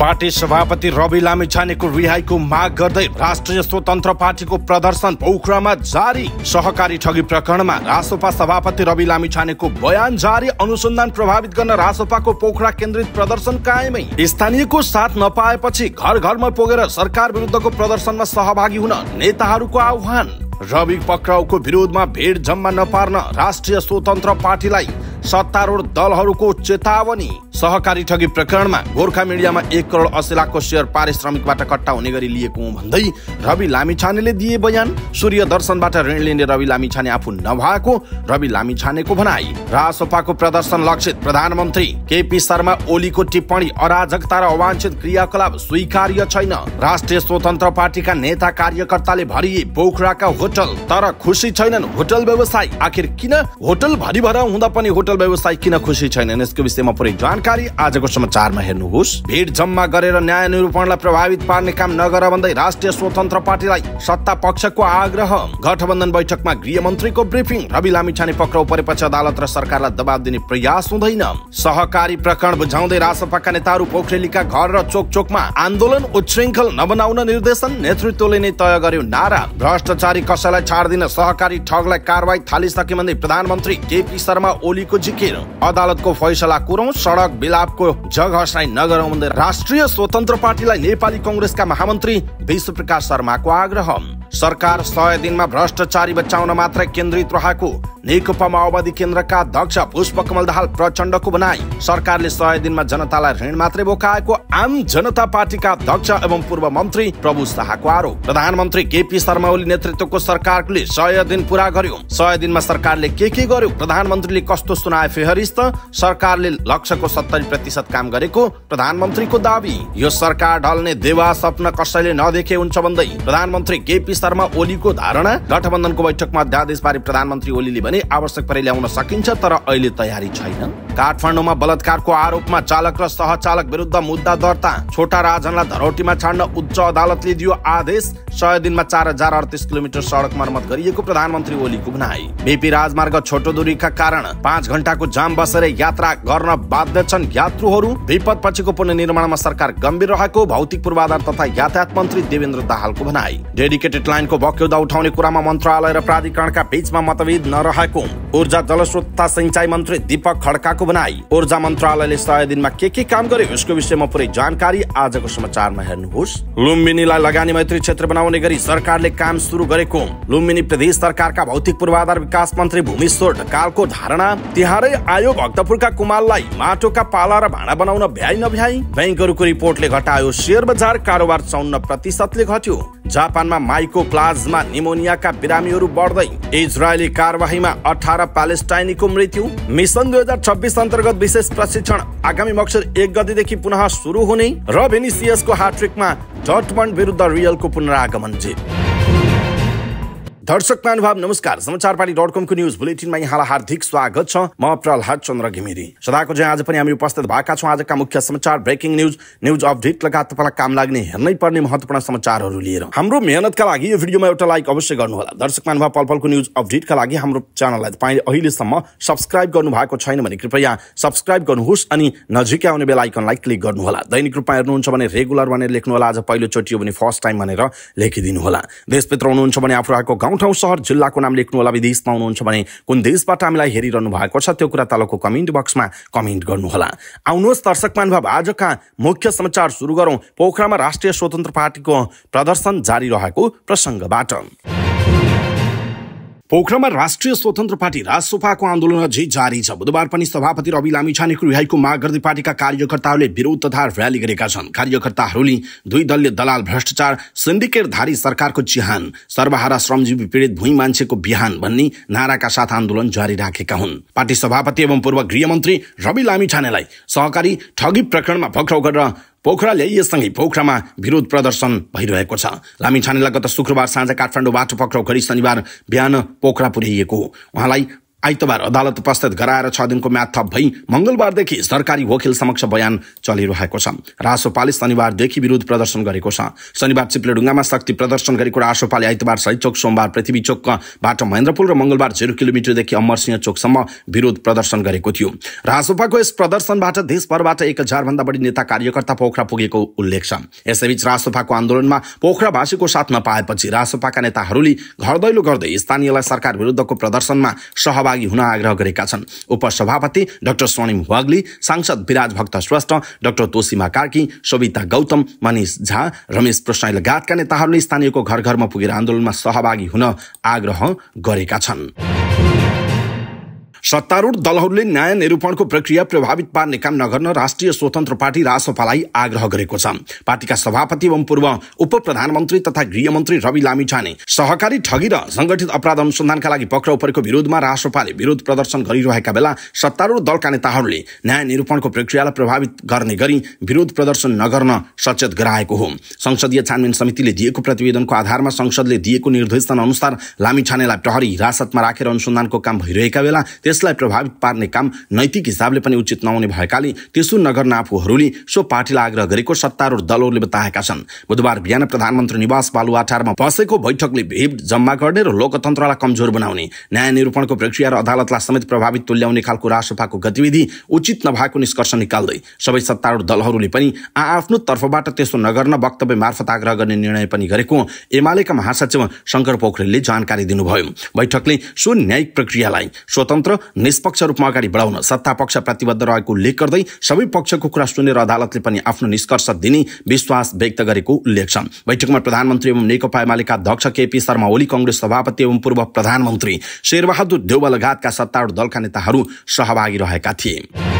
party सभापति रवि लामिछानेको रिहाईको माग गर्दै राष्ट्रिय स्वतन्त्र पार्टीको प्रदर्शन पोखरामा जारी सहकारी ठगी प्रकरणमा रासोपा सभापति रवि लामिछानेको बयान जारी अनुसन्धान प्रभावित गर्न रासोपाको पोखरा केन्द्रित प्रदर्शन कायमै स्थानीयको साथ नपाएपछि घर घरमा पुगेर सरकार विरुद्धको प्रदर्शनमा सहभागी हुन नेताहरूको आह्वान रवि पक्राउको विरोधमा भेड जम्मा नपार्न राष्ट्रिय स्वतन्त्र पार्टीलाई सत्तारूढ दलहरूको चेतावनी सहकारी ठगी प्रकरणमा गोर्खा मिडियामा एक करोड अस्सी लाखको सेयर पारिश्रमिकबाट कट्टा हुने गरी लिएको भन्दै रवि लामिछानेले दिए बयान सूर्य दर्शनबाट ऋण लिने रवि लामिछाने आफू नभएको रवि लामिछानेको भनाई रासोपाको प्रदर्शन लक्षित प्रधानमन्त्री केपी शर्मा ओलीको टिप्पणी अराजकता र अवांछित क्रियाकलाप स्वीकार्य छैन राष्ट्रिय स्वतन्त्र पार्टीका नेता कार्यकर्ताले भरिए पोखराका होटल तर खुसी छैनन् होटल व्यवसाय आखिर किन होटल भरिभर हुँदा पनि होटल होटल व्यवसाय किन खुसी छैनन् यसको विषयमा पुरै जानकारी आजको समाचारमा हेर्नुहोस् भिड जम्मा गरेर न्याय निरूपणलाई प्रभावित पार्ने काम नगर भन्दै राष्ट्रिय स्वतन्त्र पार्टीलाई सत्ता पक्षको आग्रह गठबन्धन बैठकमा गृह मन्त्रीको ब्रिफिङ रवि लामिछाने पक्राउ परेपछि अदालत र सरकारलाई दबाब दिने प्रयास हुँदैन सहकारी प्रकरण बुझाउँदै रासपाका नेताहरू पोखरेलीका घर र चोक चोकमा आन्दोलन उच्छृङ्खल नबनाउन निर्देशन नेतृत्वले नै तय गर्यो नारा भ्रष्टाचारी कसैलाई छाड दिन सहकारी ठगलाई कारवाही थालिसके भन्दै प्रधानमन्त्री केपी शर्मा ओलीको जिकेर अदालतको फैसला कुरौँ सडक बिलापको जग हसाई नगरौँ राष्ट्रिय स्वतन्त्र पार्टीलाई नेपाली कङ्ग्रेसका महामन्त्री विश्व प्रकाश शर्माको आग्रह सरकार सय दिनमा भ्रष्टाचारी बचाउन मात्र केन्द्रित रहेको नेकपा माओवादी केन्द्रका अध्यक्ष पुष्पकमल दाहाल प्रचण्डको भनाई सरकारले सय दिनमा जनतालाई ऋण मात्रै बोकाएको आम जनता पार्टीका अध्यक्ष एवं पूर्व मन्त्री प्रभु शाहको आरोप प्रधानमन्त्री केपी शर्मा ओली नेतृत्वको सरकारले सय दिन पुरा गर्यो सय दिनमा सरकारले के के गर्यो प्रधानमन्त्रीले कस्तो सुनाए फेहरिस सरकारले लक्ष्यको सत्तरी प्रतिशत काम गरेको प्रधानमन्त्रीको दावी यो सरकार ढल्ने देवा सपना कसैले नदेखे हुन्छ भन्दै प्रधानमन्त्री केपी स्तरमा ओलीको धारणा गठबन्धनको बैठकमा अध्यादेश बारे प्रधानमन्त्री ओलीले भने आवश्यक परे ल्याउन सकिन्छ तर अहिले तयारी छैन काठमाडौँमा बलात्कारको आरोपमा चालक र सहचालक विरुद्ध मुद्दा दर्ता छोटा राजनलाई धरोटीमा छाड्न उच्च अदालतले दियो आदेश सय दिनमा चार हजार अडतिस किलोमिटर सडक मर्मत गरिएको प्रधानमन्त्री ओलीको भनाई बेपी राजमार्ग छोटो दूरीका कारण पाँच घण्टाको जाम बसेर यात्रा गर्न बाध्य छन् यात्रुहरू विपद पछिको पुननिर्माणमा सरकार गम्भीर रहेको भौतिक पूर्वाधार तथा यातायात मन्त्री देवेन्द्र दाहालको भनाई डेडिकेटेड लाइनको बक्यौदा उठाउने कुरामा मन्त्रालय र प्राधिकरणका बीचमा मतभेद नरहेको ऊर्जा जलस्रोत तथा सिंचाई मन्त्री दीपक खड्काको सरकारको बनाई ऊर्जा मन्त्रालयले सय दिनमा के के काम गर्यो यसको विषयमा पुरै जानकारी आजको समाचारमा हेर्नुहोस् लुम्बिनीलाई लगानी मैत्री क्षेत्र बनाउने गरी सरकारले काम सुरु गरेको लुम्बिनी प्रदेश सरकारका भौतिक पूर्वाधार विकास मन्त्री भूमिश्वर ढकालको धारणा तिहारै आयो भक्तपुरका कुमाललाई माटोका पाला र भाँडा बनाउन भ्याइ नभ्याई ब्याङ्कहरूको रिपोर्टले घटायो शेयर बजार कारोबार चौन्न प्रतिशतले घट्यो जापानमा माइको प्लाजमा निमोनियाका बिरामीहरू बढ्दै इजरायली कारवाहीमा अठार प्यालेस्टाइनीको मृत्यु मिसन दुई हजार सर्भिस अन्तर्गत विशेष प्रशिक्षण आगामी मक्सर एक गतिदेखि पुनः सुरु हुने र भेनिसियसको हार्ट्रिकमा डटमन्ड विरुद्ध रियलको पुनरागमन जित दर्शक महानुभाव नमस्कार समाचार पार्टी डट कमको न्युज बुलेटिनमा यहाँलाई हार्दिक स्वागत छ म प्रहलाद चन्द्र घिमिरी सदाको चाहिँ आज पनि हामी उपस्थित भएका छौँ आजका मुख्य समाचार ब्रेकिङ न्युज न्युज अपडेट लगायत तपाईँलाई काम लाग्ने हेर्नै पर्ने महत्त्वपूर्ण समाचारहरू लिएर हाम्रो मेहनतका लागि यो भिडियोमा एउटा लाइक अवश्य गर्नुहोला दर्शक महानुभाव पल पलको न्युज अपडेटका लागि हाम्रो च्यानललाई तपाईँले अहिलेसम्म सब्सक्राइब गर्नु भएको छैन भने कृपया सब्सक्राइब गर्नुहोस् अनि नजिकै आउने बेल आइकनलाई क्लिक गर्नुहोला दैनिक रूपमा हेर्नुहुन्छ भने रेगुलर भनेर लेख्नुहोला आज पहिलोचोटि हो भने फर्स्ट टाइम भनेर लेखिदिनु लेखिदिनुहोला देशभित्र हुनुहुन्छ भने आफू आएको गाउँ ठाउँ सहर जिल्लाको नाम लेख्नु होला विदेश पाउनुहुन्छ भने कुन देशबाट हामीलाई हेरिरहनु भएको छ त्यो कुरा तलको कमेन्ट बक्समा कमेन्ट गर्नुहोला आउनुहोस् दर्शक महानुभाव आजका मुख्य समाचार सुरु गरौँ पोखरामा राष्ट्रिय स्वतन्त्र पार्टीको प्रदर्शन जारी रहेको प्रसङ्गबाट पोखरामा राष्ट्रिय स्वतन्त्र पार्टी राजसोपाको आन्दोलन अझै जारी छ बुधबार पनि सभापति रवि लामिछानेको रिहाईको माग गर्दै पार्टीका कार्यकर्ताहरूले विरोध तथा र्याली गरेका छन् कार्यकर्ताहरूले दुई दलले दलाल भ्रष्टाचार सिन्डिकेटधारी सरकारको चिहान सर्वहारा श्रमजीवी पीडित भुइँ मान्छेको बिहान भन्ने नाराका साथ आन्दोलन जारी राखेका हुन् पार्टी सभापति एवं पूर्व गृह मन्त्री रवि लामिछानेलाई सहकारी ठगी प्रकरणमा पक्राउ गरेर पोखराले यससँगै पोखरामा विरोध प्रदर्शन भइरहेको छ लामिछानेलाई गत शुक्रबार साँझ काठमाडौँबाट पक्राउ गरी शनिबार बिहान पोखरा पुर्याइएको उहाँलाई आइतबार अदालत उपस्थित गराएर छ दिनको म्याद थप भई मङ्गलबारदेखि सरकारी वकिल समक्ष बयान चलिरहेको छ रासोपाले शनिबारदेखि विरोध प्रदर्शन गरेको छ शनिबार चिप्लेडुङ्गामा शक्ति प्रदर्शन गरेको रासोपाले आइतबार सही चोक सोमबार पृथ्वी चोकबाट महेन्द्रपुल र मङ्गलबार जेरो किलोमिटरदेखि अमरसिंह चोकसम्म विरोध प्रदर्शन गरेको थियो रासोपाको यस प्रदर्शनबाट देशभरबाट एक हजारभन्दा बढी नेता कार्यकर्ता पोखरा पुगेको उल्लेख छ यसैबीच रासोपाको आन्दोलनमा पोखरावासीको साथ नपाएपछि रासोपाका नेताहरूले घरदैलो गर्दै स्थानीयलाई सरकार विरुद्धको प्रदर्शनमा सहभागी सहभागी हुन आग्रह गरेका छन् उपसभापति डाक्टर स्वर्णिम वाग्ली सांसद विराज भक्त श्रेष्ठ डाक्टर तोसिमा कार्की सविता गौतम मनिष झा रमेश प्रसाई लगायतका नेताहरूले स्थानीयको घर घरमा पुगेर आन्दोलनमा सहभागी हुन आग्रह गरेका छन् सत्तारूढ़ दलहरूले न्याय निरूपणको प्रक्रिया प्रभावित पार्ने काम नगर्न राष्ट्रिय स्वतन्त्र पार्टी रासोपालाई आग्रह गरेको छ पार्टीका सभापति एवं पूर्व उप प्रधानमन्त्री तथा गृहमन्त्री रवि लामिछाने सहकारी ठगी र संगठित अपराध अनुसन्धानका लागि पक्राउ परेको विरोधमा रासोपाले विरोध प्रदर्शन गरिरहेका बेला सत्तारूढ़ दलका नेताहरूले न्याय निरूपणको प्रक्रियालाई प्रभावित गर्ने गरी विरोध प्रदर्शन नगर्न सचेत गराएको हो संसदीय छानबिन समितिले दिएको प्रतिवेदनको आधारमा संसदले दिएको निर्देशन अनुसार लामिछानेलाई प्रहरी हिरासतमा राखेर अनुसन्धानको काम भइरहेका बेला त्यसलाई प्रभावित पार्ने काम नैतिक हिसाबले पनि उचित नहुने भएकाले त्यसो नगर्न आफूहरूले सो पार्टीलाई आग्रह गरेको सत्तारूढ दलहरूले बताएका छन् बुधबार बिहान प्रधानमन्त्री निवास बालुवाठारमा बसेको बैठकले भेट जम्मा गर्ने र लोकतन्त्रलाई कमजोर बनाउने न्याय निरूपणको प्रक्रिया र अदालतलाई समेत प्रभावित तुल्याउने खालको राजसभाको गतिविधि उचित नभएको निष्कर्ष निकाल्दै सबै सत्तारूढ दलहरूले पनि आफ्नो तर्फबाट त्यसो नगर्न वक्तव्य मार्फत आग्रह गर्ने निर्णय पनि गरेको एमालेका महासचिव शङ्कर पोखरेलले जानकारी दिनुभयो बैठकले सो न्यायिक प्रक्रियालाई स्वतन्त्र निष्पक्ष रूपमा अगाडि बढाउन सत्ता पक्ष प्रतिबद्ध रहेको उल्लेख गर्दै सबै पक्षको कुरा सुनेर अदालतले पनि आफ्नो निष्कर्ष दिने विश्वास व्यक्त गरेको उल्लेख छ बैठकमा प्रधानमन्त्री एवं नेकपा एमालेका अध्यक्ष केपी शर्मा ओली कङ्ग्रेस सभापति एवं पूर्व प्रधानमन्त्री शेरबहादुर देउवा लगायतका सत्तारूढ दलका नेताहरू सहभागी रहेका थिए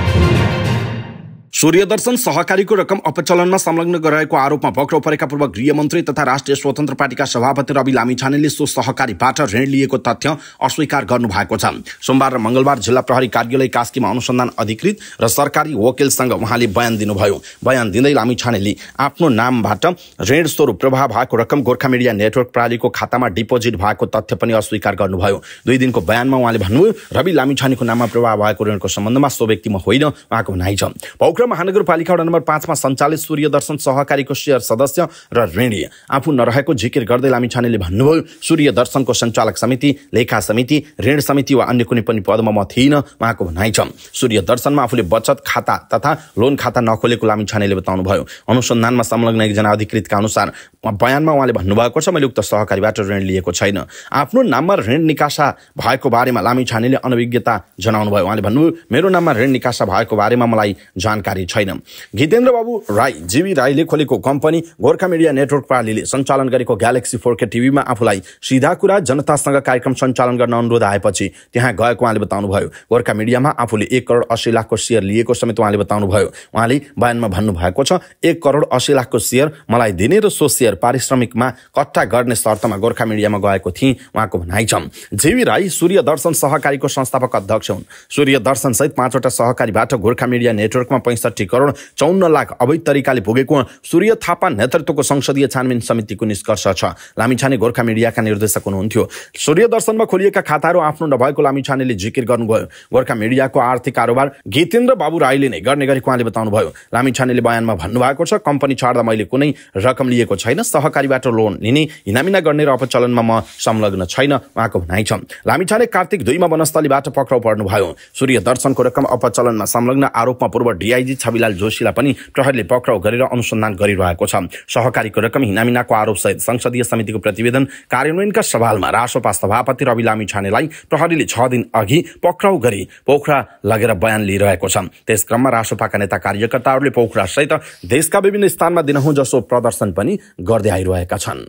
सूर्यदर्शन सहकारीको रकम अपचलनमा संलग्न गराएको आरोपमा पक्राउ परेका पूर्व गृहमन्त्री तथा राष्ट्रिय स्वतन्त्र पार्टीका सभापति रवि लामिछानेले सो सहकारीबाट ऋण लिएको तथ्य अस्वीकार गर्नुभएको छ सोमबार र मङ्गलबार जिल्ला प्रहरी कार्यालय कास्कीमा अनुसन्धान अधिकृत र सरकारी वकिलसँग उहाँले बयान दिनुभयो बयान दिँदै लामिछानेले आफ्नो नामबाट ऋण स्वरूप प्रभाव भएको रकम गोर्खा मिडिया नेटवर्क प्रणालीको खातामा डिपोजिट भएको तथ्य पनि अस्वीकार गर्नुभयो दुई दिनको बयानमा उहाँले भन्नुभयो रवि लामिछानेको नाममा प्रभाव भएको ऋणको सम्बन्धमा सो व्यक्तिमा होइन उहाँको भनाइ छ नवलपरासी महानगरपालिका वडा नम्बर पाँचमा सञ्चालित सूर्य दर्शन सहकारीको सेयर सदस्य र ऋणी आफू नरहेको जिकिर गर्दै लामिछानेले भन्नुभयो सूर्य दर्शनको सञ्चालक समिति लेखा समिति ऋण समिति वा अन्य कुनै पनि पदमा म थिइनँ उहाँको भनाइ छ सूर्य दर्शनमा आफूले बचत खाता तथा लोन खाता नखोलेको लामिछानेले बताउनुभयो अनुसन्धानमा संलग्न एकजना अधिकृतका अनुसार बयानमा उहाँले भन्नुभएको छ मैले उक्त सहकारीबाट ऋण लिएको छैन आफ्नो नाममा ऋण निकासा भएको बारेमा लामी लामिछानेले अनभिज्ञता जनाउनुभयो उहाँले भन्नुभयो मेरो नाममा ऋण निकासा भएको बारेमा मलाई जानकारी छैन घितेन्द्र बाबु राई जीवी राईले खोलेको कम्पनी गोर्खा मिडिया नेटवर्क प्रणालीले सञ्चालन गरेको ग्यालेक्सी फोर के टिभीमा आफूलाई सिधा कुरा जनतासँग कार्यक्रम सञ्चालन गर्न अनुरोध आएपछि त्यहाँ गएको उहाँले बताउनुभयो गोर्खा मिडियामा आफूले एक करोड अस्सी लाखको सेयर लिएको समेत उहाँले बताउनुभयो उहाँले बयानमा भन्नुभएको छ एक करोड अस्सी लाखको सेयर मलाई दिने र सो पारिश्रमिकमा कट्ठा गर्ने शर्तमा गोर्खा मिडियामा गएको थिएँ उहाँको भनाइ छ जेवी राई सूर्य दर्शन सहकारीको संस्थापक अध्यक्ष हुन् सूर्य दर्शन सहित पाँचवटा सहकारीबाट गोर्खा मिडिया नेटवर्कमा पैँसठी करोड चौन्न लाख अवैध तरिकाले भोगेको सूर्य थापा नेतृत्वको संसदीय छानबिन समितिको निष्कर्ष छ लामिछाने गोर्खा मिडियाका निर्देशक हुनुहुन्थ्यो सूर्य दर्शनमा खोलिएका खाताहरू आफ्नो नभएको लामिछानेले जिकिर गर्नुभयो गोर्खा मिडियाको आर्थिक कारोबार गीतेन्द्र बाबु राईले नै गर्ने गरेको उहाँले बताउनुभयो लामिछानेले बयानमा भन्नुभएको छ कम्पनी छाड्दा मैले कुनै रकम लिएको छैन होइन सहकारीबाट लोन लिने हिनामिना गर्ने र अपचलनमा म संलग्न छैन उहाँको भनाइ छ लामिछाने कार्तिक दुईमा वनस्थलीबाट पक्राउ पर्नुभयो सूर्य दर्शनको रकम अपचलनमा संलग्न आरोपमा पूर्व डिआइजी छविलाल जोशीलाई पनि प्रहरीले पक्राउ गरेर अनुसन्धान गरिरहेको छ सहकारीको रकम हिनामिनाको आरोप सहित संसदीय समितिको प्रतिवेदन कार्यान्वयनका सवालमा रासोपा सभापति रवि लामिछानेलाई प्रहरीले छ दिन अघि पक्राउ गरी पोखरा लगेर बयान लिइरहेको छ त्यस क्रममा रासोपाका नेता कार्यकर्ताहरूले पोखरासहित देशका विभिन्न स्थानमा दिनहुँ जसो प्रदर्शन पनि गर्दै आइरहेका छन्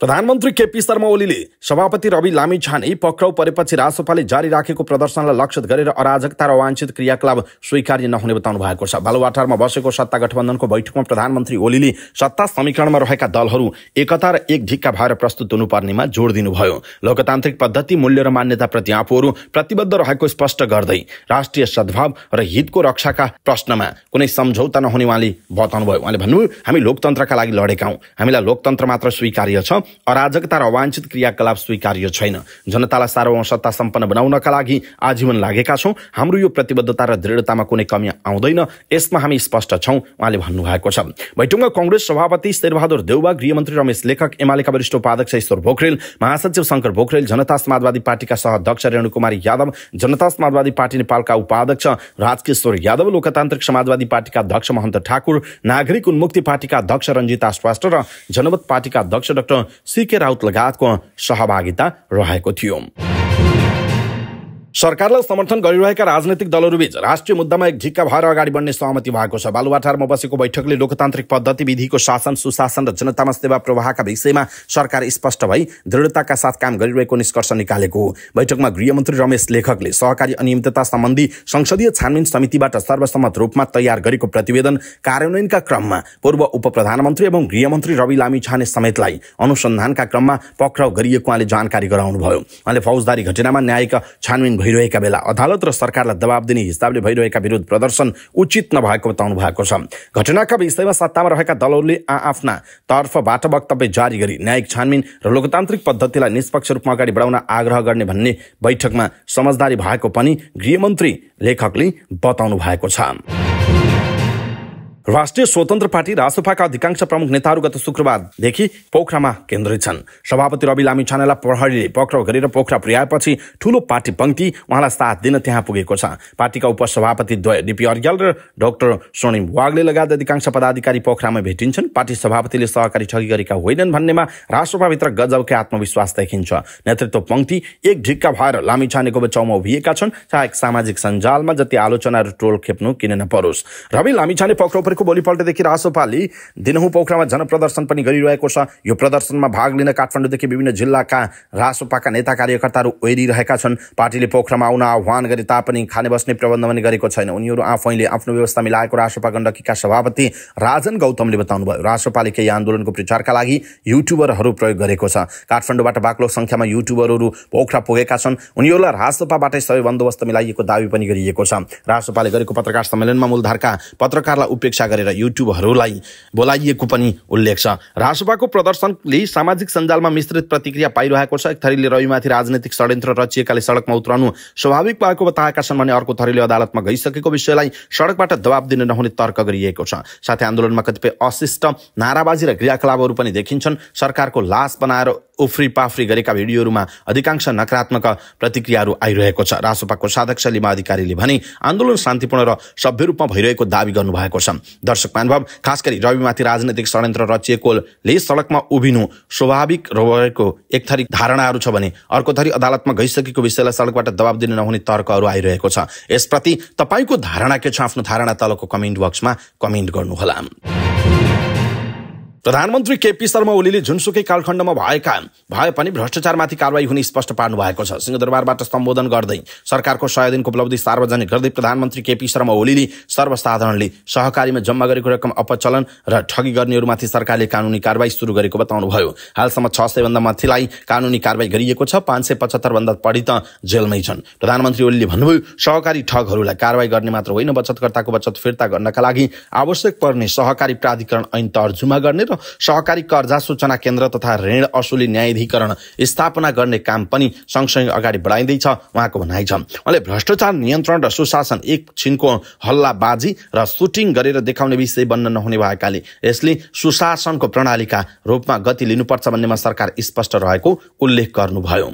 प्रधानमन्त्री केपी शर्मा ओलीले सभापति रवि लामी लामिछाने पक्राउ परेपछि रासोपाले जारी राखेको प्रदर्शनलाई लक्षित गरेर अराजकता र वाञ्छित क्रियाकलाप स्वीकार्य नहुने बताउनु भएको छ बालुवाटारमा बसेको सत्ता गठबन्धनको बैठकमा प्रधानमन्त्री ओलीले सत्ता समीकरणमा रहेका दलहरू एकता र एक ढिक्का भएर प्रस्तुत हुनुपर्नेमा जोड दिनुभयो लोकतान्त्रिक पद्धति मूल्य र मान्यताप्रति आफूहरू प्रतिबद्ध रहेको स्पष्ट गर्दै राष्ट्रिय सद्भाव र हितको रक्षाका प्रश्नमा कुनै सम्झौता नहुने उहाँले बताउनुभयो उहाँले भन्नुभयो हामी लोकतन्त्रका लागि लडेका हौँ हामीलाई लोकतन्त्र मात्र स्वीकार्य छ अराजकता र अवाञ्छित क्रियाकलाप स्वीकार्य छैन जनतालाई सत्ता सम्पन्न बनाउनका लागि आजीवन लागेका छौँ हाम्रो यो प्रतिबद्धता र दृढतामा कुनै कमी आउँदैन यसमा हामी स्पष्ट छौँ उहाँले भन्नुभएको छ बैठकमा कङ्ग्रेस सभापति शेरबहादुर देउवा गृहमन्त्री रमेश लेखक एमालेका वरिष्ठ उपाध्यक्ष ईश्वर भोखरेल महासचिव शङ्कर भोखरेल जनता समाजवादी पार्टीका सह रेणु कुमारी यादव जनता समाजवादी पार्टी नेपालका उपाध्यक्ष राजकिशोर यादव लोकतान्त्रिक समाजवादी पार्टीका अध्यक्ष महन्त ठाकुर नागरिक उन्मुक्ति पार्टीका अध्यक्ष रञ्जिता श्रेष्ठ र जनमत पार्टीका अध्यक्ष डाक्टर सिके राउत लगायतको सहभागिता रहेको थियो सरकारलाई समर्थन गरिरहेका राजनैतिक दलहरूबीच राष्ट्रिय मुद्दामा एक झिक्का भएर अगाडि बढ्ने सहमति भएको छ बालुवाठारमा बसेको बैठकले लोकतान्त्रिक पद्धति विधिको शासन सुशासन र जनतामा सेवा प्रवाहका विषयमा सरकार स्पष्ट भई दृढताका साथ काम गरिरहेको निष्कर्ष निकालेको हो बैठकमा गृहमन्त्री रमेश लेखकले सहकारी अनियमितता सम्बन्धी संसदीय छानबिन समितिबाट सर्वसम्मत रूपमा तयार गरेको प्रतिवेदन कार्यान्वयनका क्रममा पूर्व उप प्रधानमन्त्री एवं गृहमन्त्री रवि लामी छाने समेतलाई अनुसन्धानका क्रममा पक्राउ गरिएको उहाँले जानकारी गराउनुभयो उहाँले फौजदारी घटनामा न्यायिक छानबिन भइरहेका बेला अदालत र सरकारलाई दबाब दिने हिसाबले भइरहेका विरोध प्रदर्शन उचित नभएको बताउनु भएको छ घटनाका विषयमा सत्तामा रहेका दलहरूले आआफ्ना तर्फबाट वक्तव्य जारी गरी न्यायिक छानबिन र लोकतान्त्रिक पद्धतिलाई निष्पक्ष रूपमा अगाडि बढाउन आग्रह गर्ने भन्ने बैठकमा समझदारी भएको पनि गृहमन्त्री लेखकले बताउनु भएको छ राष्ट्रिय स्वतन्त्र पार्टी रासोपाका अधिकांश प्रमुख नेताहरू गत शुक्रबारदेखि पोखरामा केन्द्रित छन् सभापति रवि लामी छानेलाई प्रहरीले पक्राउ गरेर पोखरा पुर्याएपछि ठुलो पार्टी पङ्क्ति उहाँलाई साथ दिन त्यहाँ पुगेको छ पार्टीका उपसभापति द्वय डिपी अर्ग्याल र डाक्टर स्वर्णिम वागले लगायत अधिकांश पदाधिकारी पोखरामा भेटिन्छन् पार्टी सभापतिले सहकारी ठगी गरेका होइनन् भन्नेमा राजसभाभित्र गजबकै आत्मविश्वास देखिन्छ नेतृत्व पङ्क्ति एक ढिक्का भएर लामी छानेको बचाउमा उभिएका छन् चाहे सामाजिक सञ्जालमा जति आलोचना र ट्रोल खेप्नु किन नपरोस् रवि लामी लामिछाने पक्राउ अर्को भोलिपल्टदेखि रासोपाली दिनहुँ पोखरामा जनप्रदर्शन पनि गरिरहेको छ यो प्रदर्शनमा भाग लिन काठमाडौँदेखि विभिन्न जिल्लाका रासोपाका नेता कार्यकर्ताहरू ओहिरिरहेका छन् पार्टीले पोखरामा आउन आह्वान गरे तापनि खाने बस्ने प्रबन्ध पनि गरेको छैन उनीहरू आफैले आफ्नो व्यवस्था मिलाएको रासोपा गण्डकीका सभापति राजन गौतमले बताउनुभयो रासोपाले केही आन्दोलनको प्रचारका लागि युट्युबरहरू प्रयोग गरेको छ काठमाडौँबाट बाक्लो सङ्ख्यामा युट्युबरहरू पोखरा पुगेका छन् उनीहरूलाई रासोपाबाटै सबै बन्दोबस्त मिलाइएको दावी पनि गरिएको छ रासोपाले गरेको पत्रकार सम्मेलनमा मूलधारका पत्रकारलाई उपेक्षा चर्चा गरेर युट्युबहरूलाई बोलाइएको पनि उल्लेख छ राजसभाको प्रदर्शनले सामाजिक सञ्जालमा मिश्रित प्रतिक्रिया पाइरहेको छ एक थरीले रविमाथि राजनैतिक षड्यन्त्र रचिएकाले सडकमा उत्रनु स्वाभाविक भएको बताएका छन् भने अर्को थरीले अदालतमा गइसकेको विषयलाई सडकबाट दबाब दिन नहुने तर्क गरिएको छ साथै आन्दोलनमा कतिपय अशिष्ट नाराबाजी र क्रियाकलापहरू पनि देखिन्छन् सरकारको लास बनाएर उफ्री पाफ्री गरेका भिडियोहरूमा अधिकांश नकारात्मक प्रतिक्रियाहरू आइरहेको छ रासोपाको साध्यक्ष लिमा अधिकारीले भने आन्दोलन शान्तिपूर्ण र सभ्य रूपमा भइरहेको दावी गर्नुभएको छ दर्शक महानुभाव खास गरी रविमाथि राजनैतिक षड्यन्त्र रचिएकोले सडकमा उभिनु स्वाभाविक रहेको एक थरी धारणाहरू छ भने अर्को थरी अदालतमा गइसकेको विषयलाई सडकबाट दबाब दिन नहुने तर्कहरू आइरहेको छ यसप्रति तपाईँको धारणा के छ आफ्नो धारणा तलको कमेन्ट बक्समा कमेन्ट गर्नुहोला प्रधानमन्त्री केपी शर्मा ओलीले जुनसुकै कालखण्डमा भएका भए पनि भ्रष्टाचारमाथि कारवाही हुने स्पष्ट पार्नु भएको छ सिंहदरबारबाट सम्बोधन गर्दै सरकारको सय दिनको उपलब्धि सार्वजनिक गर्दै प्रधानमन्त्री केपी शर्मा ओलीले सर्वसाधारणले सहकारीमा जम्मा गरेको रकम अपचलन र ठगी गर्नेहरूमाथि सरकारले कानुनी कारवाही सुरु गरेको बताउनुभयो हालसम्म छ भन्दा माथिलाई कानुनी कारवाही गरिएको छ पाँच सय पचहत्तरभन्दा बढी त जेलमै छन् प्रधानमन्त्री ओलीले भन्नुभयो सहकारी ठगहरूलाई कारवाही गर्ने मात्र होइन बचतकर्ताको बचत फिर्ता गर्नका लागि आवश्यक पर्ने सहकारी प्राधिकरण ऐन तर्जुमा गर्ने र सहकारी कर्जा सूचना केन्द्र तथा ऋण असुली न्यायाधिकरण स्थापना गर्ने काम पनि सँगसँगै अगाडि बढाइँदैछ उहाँको भनाइ छ उहाँले भ्रष्टाचार नियन्त्रण र सुशासन एकछिनको हल्लाबाजी र सुटिङ गरेर देखाउने विषय बन्न नहुने भएकाले यसले सुशासनको प्रणालीका रूपमा गति लिनुपर्छ भन्नेमा सरकार स्पष्ट रहेको उल्लेख गर्नुभयो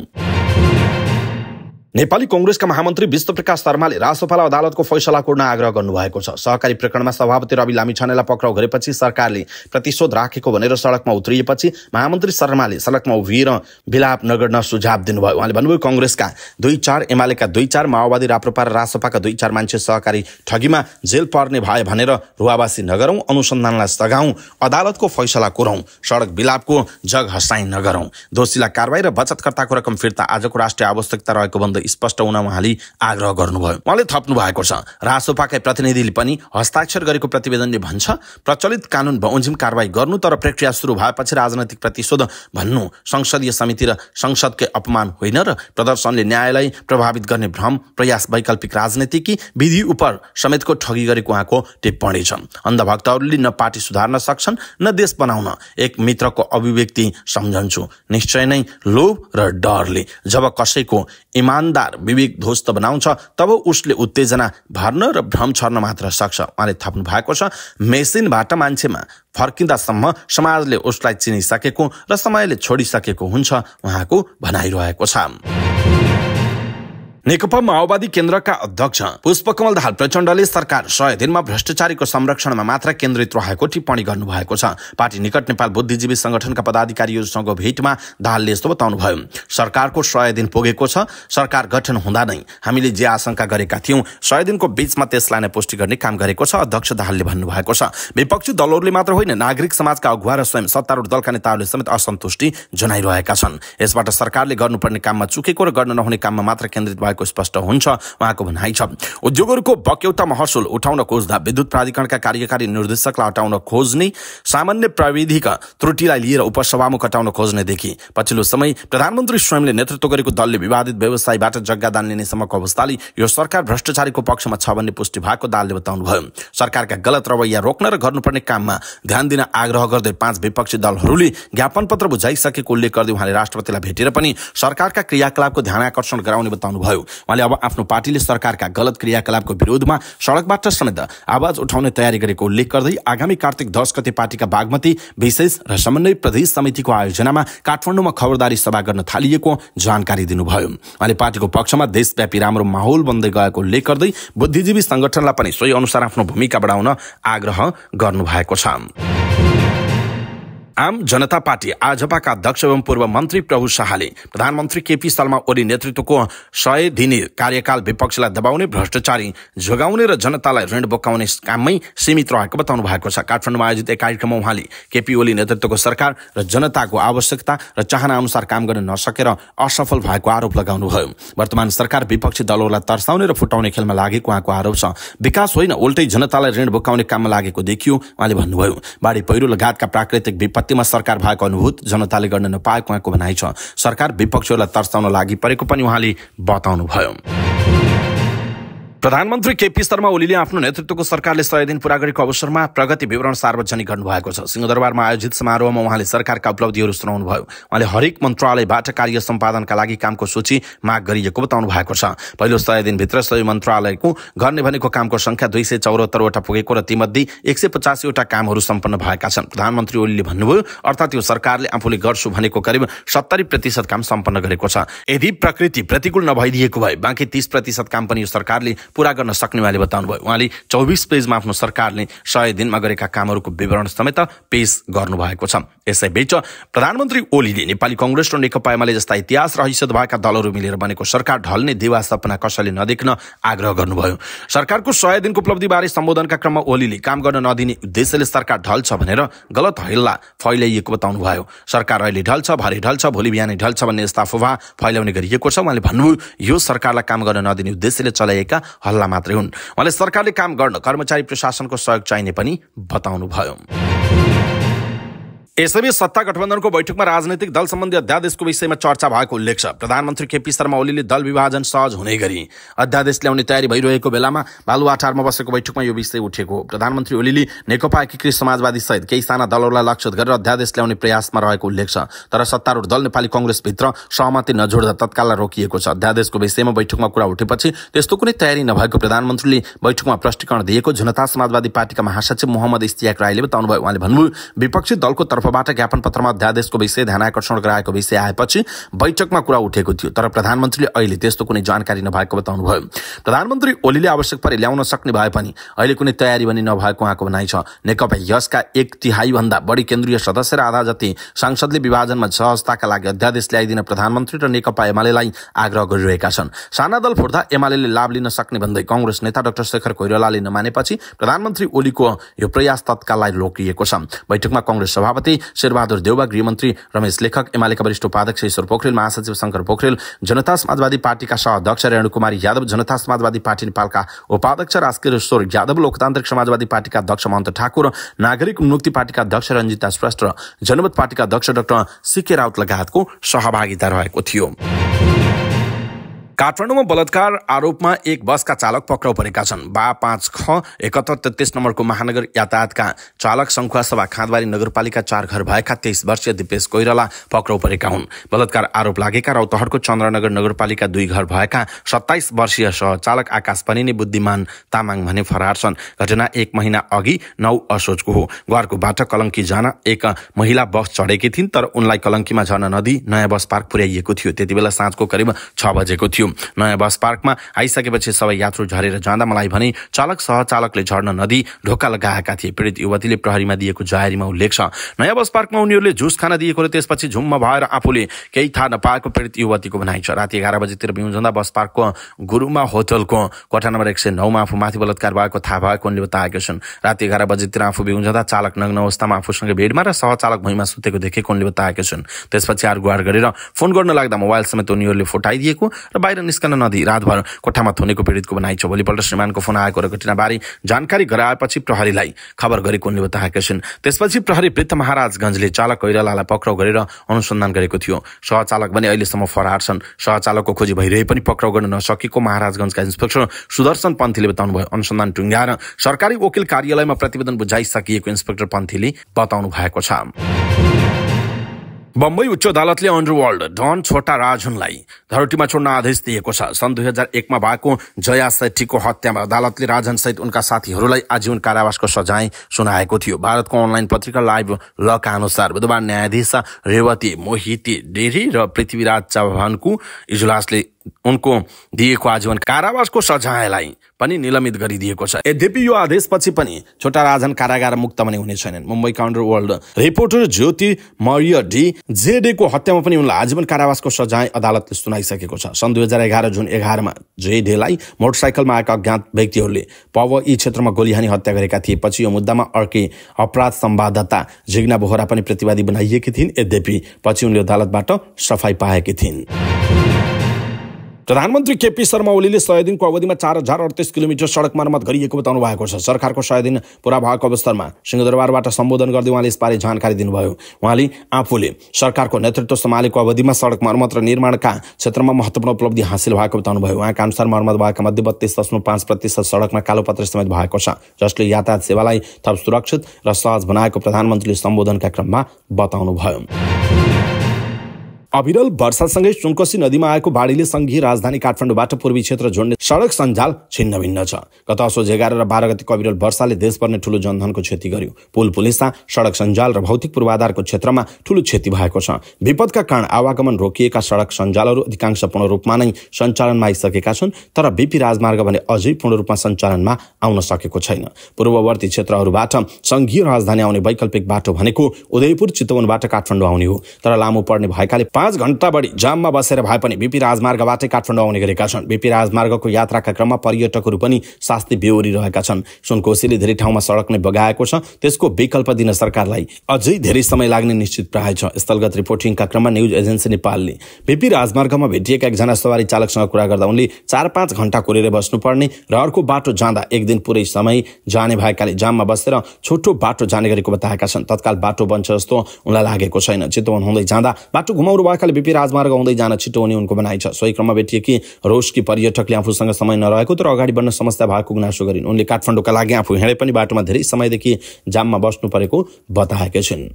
नेपाली कङ्ग्रेसका महामन्त्री विश्वप्रकाश शर्माले राजसपाला अदालतको फैसला कोर्न आग्रह गर्नुभएको छ सहकारी प्रकरणमा सभापति रवि लामिछानेलाई पक्राउ गरेपछि सरकारले प्रतिशोध राखेको भनेर सडकमा उत्रिएपछि महामन्त्री शर्माले सडकमा उभिएर विलाप नगर्न सुझाव दिनुभयो उहाँले भन्नुभयो कङ्ग्रेसका दुई चार एमालेका दुई चार माओवादी राप्रपा र राजसपाका दुई चार मान्छे सहकारी ठगीमा जेल पर्ने भए भनेर रुवावासी नगरौँ अनुसन्धानलाई सघाउँ अदालतको फैसला कोरौँ सडक विलापको जग हसाइ नगरौँ दोषीलाई कारवाही र बचतकर्ताको रकम फिर्ता आजको राष्ट्रिय आवश्यकता रहेको भन्दै स्पष्ट हुन उहाँले आग्रह गर्नुभयो उहाँले थप्नु भएको छ रासोपाकै प्रतिनिधिले पनि हस्ताक्षर गरेको प्रतिवेदनले भन्छ प्रचलित कानुन बमोजिम कारवाही गर्नु तर प्रक्रिया सुरु भएपछि राजनैतिक प्रतिशोध भन्नु संसदीय समिति र संसदकै अपमान होइन र प्रदर्शनले न्यायलाई प्रभावित गर्ने भ्रम प्रयास वैकल्पिक कि विधि उप समेतको ठगी गरेको उहाँको टिप्पणी छ अन्धभक्तहरूले न पार्टी सुधार्न सक्छन् न देश बनाउन एक मित्रको अभिव्यक्ति सम्झन्छु निश्चय नै लोभ र डरले जब कसैको इमान इमान्दार विवेक ध्वस्त बनाउँछ तब उसले उत्तेजना भर्न र भ्रम छर्न मात्र सक्छ उहाँले थप्नु भएको छ मेसिनबाट मान्छेमा फर्किँदासम्म समाजले उसलाई चिनिसकेको र समयले छोडिसकेको हुन्छ उहाँको भनाइरहेको छ नेकपा माओवादी केन्द्रका अध्यक्ष पुष्पकमल दाहाल प्रचण्डले सरकार सय दिनमा भ्रष्टाचारीको संरक्षणमा मात्र केन्द्रित रहेको टिप्पणी गर्नुभएको छ पार्टी निकट नेपाल बुद्धिजीवी संगठनका पदाधिकारीहरूसँग भेटमा दाहालले यस्तो बताउनुभयो सरकारको सय दिन पुगेको छ सरकार गठन हुँदा नै हामीले जे आशंका गरेका थियौँ सय दिनको बीचमा त्यसलाई नै पुष्टि गर्ने काम गरेको छ अध्यक्ष दाहालले भन्नुभएको छ विपक्षी दलहरूले मात्र होइन नागरिक समाजका अगुवा र स्वयं सत्तारूढ दलका नेताहरूले समेत असन्तुष्टि जनाइरहेका छन् यसबाट सरकारले गर्नुपर्ने काममा चुकेको र गर्न नहुने काममा मात्र केन्द्रित भएको स्पष्ट हुन्छ उहाँको भनाइ छ उद्योगहरूको बक्यौता महसुल उठाउन खोज्दा विद्युत प्राधिकरणका कार्यकारी निर्देशकलाई हटाउन खोज्ने सामान्य प्राविधिक त्रुटिलाई लिएर उपसभामुख हटाउन खोज्नेदेखि पछिल्लो समय प्रधानमन्त्री स्वयंले नेतृत्व गरेको दलले विवादित व्यवसायबाट जग्गा दान लिने समयको अवस्थाले यो सरकार भ्रष्टाचारीको पक्षमा छ भन्ने पुष्टि भएको दालले बताउनुभयो सरकारका गलत रवैया रोक्न र गर्नुपर्ने काममा ध्यान दिन आग्रह गर्दै पाँच विपक्षी दलहरूले ज्ञापन पत्र बुझाइसकेको उल्लेख गर्दै उहाँले राष्ट्रपतिलाई भेटेर पनि सरकारका क्रियाकलापको ध्यान आकर्षण गराउने बताउनुभयो उहाँले अब आफ्नो पार्टीले सरकारका गलत क्रियाकलापको विरोधमा सडकबाट समेत आवाज उठाउने तयारी गरेको उल्लेख गर्दै आगामी कार्तिक दस गते पार्टीका बागमती विशेष र समन्वय प्रदेश समितिको आयोजनामा काठमाडौँमा खबरदारी सभा गर्न थालिएको जानकारी दिनुभयो उहाँले पार्टीको पक्षमा देशव्यापी राम्रो माहौल बन्दै गएको उल्लेख गर्दै बुद्धिजीवी संगठनलाई पनि सोही अनुसार आफ्नो भूमिका बढाउन आग्रह गर्नु भएको छ आम जनता पार्टी आजपाका अध्यक्ष एवं पूर्व मन्त्री प्रभु शाहले प्रधानमन्त्री केपी शर्मा ओली नेतृत्वको सय दिने कार्यकाल विपक्षलाई दबाउने भ्रष्टाचारी जोगाउने र जनतालाई ऋण बोकाउने काममै सीमित रहेको बताउनु भएको छ काठमाडौँमा आयोजित एक कार्यक्रममा उहाँले केपी ओली नेतृत्वको सरकार र जनताको आवश्यकता र चाहना अनुसार काम गर्न नसकेर असफल भएको आरोप लगाउनुभयो वर्तमान सरकार विपक्षी दलहरूलाई तर्साउने र फुटाउने खेलमा लागेको उहाँको आरोप छ विकास होइन उल्टै जनतालाई ऋण बोकाउने काममा लागेको देखियो उहाँले भन्नुभयो बाढी पहिरो लगायतका प्राकृतिक विपत्ति विपत्तिमा सरकार भएको अनुभूत जनताले गर्न नपाएको उहाँको भनाइ छ सरकार विपक्षीहरूलाई तर्साउन लागि परेको पनि उहाँले बताउनुभयो प्रधानमन्त्री केपी शर्मा ओलीले आफ्नो नेतृत्वको सरकारले सय दिन पुरा गरेको अवसरमा प्रगति विवरण सार्वजनिक गर्नुभएको छ सिंहदरबारमा आयोजित समारोहमा उहाँले सरकारका उपलब्धिहरू सुनाउनु भयो उहाँले हरेक मन्त्रालयबाट कार्य सम्पादनका लागि कामको सूची माग गरिएको बताउनु भएको छ पहिलो सय दिनभित्र सबै मन्त्रालयको गर्ने भनेको कामको संख्या दुई सय चौरात्तरवटा पुगेको र तीमध्ये एक सय पचासीवटा कामहरू सम्पन्न भएका छन् प्रधानमन्त्री ओलीले भन्नुभयो अर्थात् यो सरकारले आफूले गर्छु भनेको करिब सत्तरी प्रतिशत काम सम्पन्न गरेको छ यदि प्रकृति प्रतिकूल नभइदिएको भए बाँकी तिस प्रतिशत काम पनि यो सरकारले पुरा गर्न सक्ने उहाँले बताउनुभयो उहाँले चौबिस पेजमा आफ्नो सरकारले सय दिनमा गरेका कामहरूको विवरण समेत पेस गर्नुभएको छ यसैबीच प्रधानमन्त्री ओलीले नेपाली कङ्ग्रेस र नेकपा एमाले जस्ता इतिहास र हैसियत भएका दलहरू मिलेर बनेको सरकार ढल्ने देवा सपना कसैले नदेख्न आग्रह गर्नुभयो सरकारको सय दिनको उपलब्धिबारे सम्बोधनका क्रममा ओलीले काम गर्न नदिने उद्देश्यले सरकार ढल्छ भनेर गलत हल्ला फैलाइएको बताउनुभयो सरकार अहिले ढल्छ भरे ढल्छ भोलि बिहानै ढल्छ भन्ने यस्ता अफवाह फैलाउने गरिएको छ उहाँले भन्नुभयो यो सरकारलाई काम गर्न नदिने उद्देश्यले चलाइएका हल्ला मात्रै हुन् उहाँले सरकारले काम गर्न कर्मचारी प्रशासनको सहयोग चाहिने पनि बताउनुभयो यसैबीच सत्ता गठबन्धनको बैठकमा राजनैतिक दल सम्बन्धी अध्यादेशको विषयमा चर्चा भएको उल्लेख छ प्रधानमन्त्री केपी शर्मा ओलीले दल विभाजन सहज हुने गरी अध्यादेश ल्याउने तयारी भइरहेको बेलामा बालुवाटारमा बसेको बैठकमा यो विषय उठेको प्रधानमन्त्री ओलीले नेकपा एकीकृत समाजवादी सहित केही साना दलहरूलाई लक्षित गरेर अध्यादेश ल्याउने प्रयासमा रहेको उल्लेख छ तर सत्तारूढ दल नेपाली कङ्ग्रेसभित्र सहमति नजोड्दा तत्काललाई रोकिएको छ अध्यादेशको विषयमा बैठकमा कुरा उठेपछि त्यस्तो कुनै तयारी नभएको प्रधानमन्त्रीले बैठकमा प्रष्टीकरण दिएको जनता समाजवादी पार्टीका महासचिव मोहम्मद इस्तियाक राईले बताउनुभयो उहाँले भन्नुभयो विपक्षी दलको तर्फ तर्फबाट ज्ञापन पत्रमा अध्यादेशको विषय ध्यान आकर्षण गराएको विषय आएपछि बैठकमा कुरा उठेको थियो तर प्रधानमन्त्रीले अहिले त्यस्तो कुनै जानकारी नभएको बताउनुभयो प्रधानमन्त्री ओलीले आवश्यक परे ल्याउन सक्ने भए पनि अहिले कुनै तयारी पनि नभएको उहाँको भनाइ छ नेकपा यसका एक भन्दा बढी केन्द्रीय सदस्य र आधा जति सांसदले विभाजनमा सहजताका लागि अध्यादेश ल्याइदिन प्रधानमन्त्री र नेकपा एमालेलाई आग्रह गरिरहेका छन् साना दल फुट्दा एमाले लाभ लिन सक्ने भन्दै कङ्ग्रेस नेता डाक्टर शेखर कोइरालाले नमानेपछि प्रधानमन्त्री ओलीको यो प्रयास तत्काललाई रोकिएको छ बैठकमा कङ्ग्रेस सभापति साथै शेरबहादुर देउवा गृहमन्त्री रमेश लेखक एमालेका वरिष्ठ उपाध्यक्ष ईश्वर पोखरेल महासचिव शङ्कर पोखरेल जनता समाजवादी पार्टीका सहअध्यक्ष रेणु कुमारी यादव जनता समाजवादी पार्टी नेपालका उपाध्यक्ष राजकिशोर यादव लोकतान्त्रिक समाजवादी पार्टीका अध्यक्ष महन्त ठाकुर नागरिक मुक्ति पार्टीका अध्यक्ष रञ्जिता श्रेष्ठ र जनमत पार्टीका अध्यक्ष डाक्टर सिके राउत लगायतको सहभागिता रहेको थियो काठमाडौँमा बलात्कार आरोपमा एक बसका चालक पक्राउ परेका छन् बा पाँच ख एकहत्तर तेत्तिस नम्बरको महानगर यातायातका चालक सङ्खुवा सभा खाँदबारी नगरपालिका चार घर भएका तेइस वर्षीय दिपेश कोइराला पक्राउ परेका हुन् बलात्कार आरोप लागेका रौतहटको चन्द्रनगर नगरपालिका दुई घर भएका सत्ताइस वर्षीय सहचालक आकाश पनि नै बुद्धिमान तामाङ भने फरार छन् घटना एक महिना अघि नौ असोजको हो ग्वारकोबाट कलङ्की जान एक महिला बस चढेकी थिइन् तर उनलाई कलङ्कीमा झर्न नदी नयाँ बस पार्क पुर्याइएको थियो त्यति बेला साँझको करिब छ बजेको थियो थियो नयाँ बस पार्कमा आइसकेपछि सबै यात्रु झरेर जाँदा मलाई भने चालक सहचालकले झर्न नदी ढोका लगाएका थिए पीडित युवतीले प्रहरीमा दिएको जाहेरीमा उल्लेख छ नयाँ बस पार्कमा उनीहरूले जुस खान र त्यसपछि झुम्म भएर आफूले केही थाहा नपाएको पीडित युवतीको भनाइ छ राति एघार बजीतिर बिउ जाँदा बस पार्कको गुरुमा होटलको कोठा नम्बर एक सय नौमा आफू माथि बलात्कार भएको थाहा भएको उनले बताएको छन् राति एघार बजीतिर आफू बिउ चालक नग्न अवस्थामा आफूसँग भेडमा र सहचालक भुइँमा सुतेको देखेको उनले बताएको छन् त्यसपछि आर गुहार गरेर फोन गर्न लाग्दा मोबाइल समेत उनीहरूले फुटाइदिएको र बाहिर निस्कन नदी रातभर कोठामा थुनेको पीडितको भनाइ छ भोलिपल्ट श्रीमानको फोन आएको र घटनाबारे जानकारी गराएपछि प्रहरीलाई खबर गरेको उनले बताएका छन् त्यसपछि प्रहरी वृत्त महाराजगञ्जले चालक कोइरालालाई पक्राउ गरेर अनुसन्धान गरेको थियो सहचालक भने अहिलेसम्म फरार छन् सहचालकको खोजी भइरहे पनि पक्राउ गर्न नसकेको महाराजगञ्जका इन्सपेक्टर सुदर्शन पन्थीले बताउनुभयो अनुसन्धान टुङ्गाएर सरकारी वकिल कार्यालयमा प्रतिवेदन बुझाइसकिएको इन्सपेक्टर पन्थीले बताउनु भएको छ बम्बई उच्च अदालतले अन्डरवर्ल्ड डन छोटा राजनलाई धरोटीमा छोड्न आदेश दिएको छ सन् दुई हजार एकमा भएको जया सेट्ठीको हत्यामा अदालतले राजनसहित उनका साथीहरूलाई आजीवन कारावासको सजाय सुनाएको थियो भारतको अनलाइन पत्रिका लाइभ लका अनुसार बुधबार न्यायाधीश रेवती मोहिती डेरी र पृथ्वीराज चौहानको इजलासले उनको दिएको आजीवन कारावासको सजायलाई पनि निलम्बित गरिदिएको छ यद्यपि यो आदेशपछि पनि छोटा राजन कारागार मुक्त पनि हुने छैनन् Mumbai counter world reporter Jyoti मरिय डी जेडेको हत्यामा पनि उनलाई आजीवन कारावासको सजाय अदालतले सुनाइसकेको छ सन् दुई हजार एघार जुन एघारमा जेडेलाई मोटरसाइकलमा आएका अज्ञात व्यक्तिहरूले पव यी क्षेत्रमा गोलीहानी हत्या गरेका थिए पछि यो मुद्दामा अर्कै अपराध सम्वाददाता जिग्ना बोहरा पनि प्रतिवादी बनाइएकी थिइन् यद्यपि पछि उनले अदालतबाट सफाई पाएकी थिइन् प्रधानमन्त्री केपी शर्मा ओलीले सय दिनको अवधिमा चार हजार अडतिस किलोमिटर सडक मर्मत गरिएको बताउनु भएको छ सरकारको सय दिन पुरा भएको अवस्थामा सिंहदरबारबाट सम्बोधन गर्दै उहाँले यसबारे जानकारी दिनुभयो उहाँले आफूले सरकारको नेतृत्व सम्हालेको अवधिमा सडक मर्मत र निर्माणका क्षेत्रमा महत्त्वपूर्ण उपलब्धि हासिल भएको बताउनुभयो उहाँका अनुसार मर्मत भएका मध्ये बत्तीस दशमलव पाँच प्रतिशत सडकमा कालोपत्र समेत भएको छ जसले यातायात सेवालाई थप सुरक्षित र सहज बनाएको प्रधानमन्त्रीले सम्बोधनका क्रममा बताउनुभयो अविरल वर्षासँगै सुनकोसी नदीमा आएको बाढीले सङ्घीय राजधानी काठमाडौँबाट पूर्वी क्षेत्र जोड्ने सडक सञ्जाल छिन्न भिन्न छ गत असोज एघार र बाह्र गतिको अविरल वर्षाले देश पर्ने ठुलो जनधनको क्षति गर्यो पुल पुलिसा सडक सञ्जाल र भौतिक पूर्वाधारको क्षेत्रमा ठुलो क्षति भएको छ विपदका कारण आवागमन रोकिएका सडक सञ्जालहरू अधिकांश पूर्ण रूपमा नै सञ्चालनमा आइसकेका छन् तर बिपी राजमार्ग भने अझै पूर्ण रूपमा सञ्चालनमा आउन सकेको छैन पूर्ववर्ती क्षेत्रहरूबाट सङ्घीय राजधानी आउने वैकल्पिक बाटो भनेको उदयपुर चितवनबाट काठमाडौँ आउने हो तर लामो पर्ने भएकाले पाँच घन्टा बढी जाममा बसेर भए पनि बिपी राजमार्गबाटै काठमाडौँ आउने गरेका छन् बिपी राजमार्गको यात्राका क्रममा पर्यटकहरू पनि शास्ति बेहोरिरहेका छन् सुनकोशीले धेरै ठाउँमा सडक नै बगाएको छ त्यसको विकल्प दिन सरकारलाई अझै धेरै समय लाग्ने निश्चित प्राय छ स्थलगत रिपोर्टिङका क्रममा न्युज एजेन्सी नेपालले बिपी राजमार्गमा भेटिएका एकजना सवारी चालकसँग कुरा गर्दा उनले चार पाँच घन्टा कोरेर बस्नुपर्ने र अर्को बाटो जाँदा एक दिन पुरै समय जाने भएकाले जाममा बसेर छोटो बाटो जाने गरेको बताएका छन् तत्काल बाटो बन्छ जस्तो उनलाई लागेको छैन चितवन हुँदै जाँदा बाटो घुमाउरो उहाँकाले बिपी राजमार्ग आउँदै जान छिटो हुने उनको भनाइ छ सोही क्रममा भेटिए कि रोशकी पर्यटकले आफूसँग समय नरहेको तर अगाडि बढ्न समस्या भएको गुनासो गरिन् उनले काठमाडौँका लागि आफू हिँडे पनि बाटोमा धेरै समयदेखि जाममा बस्नु परेको बताएकै छिन्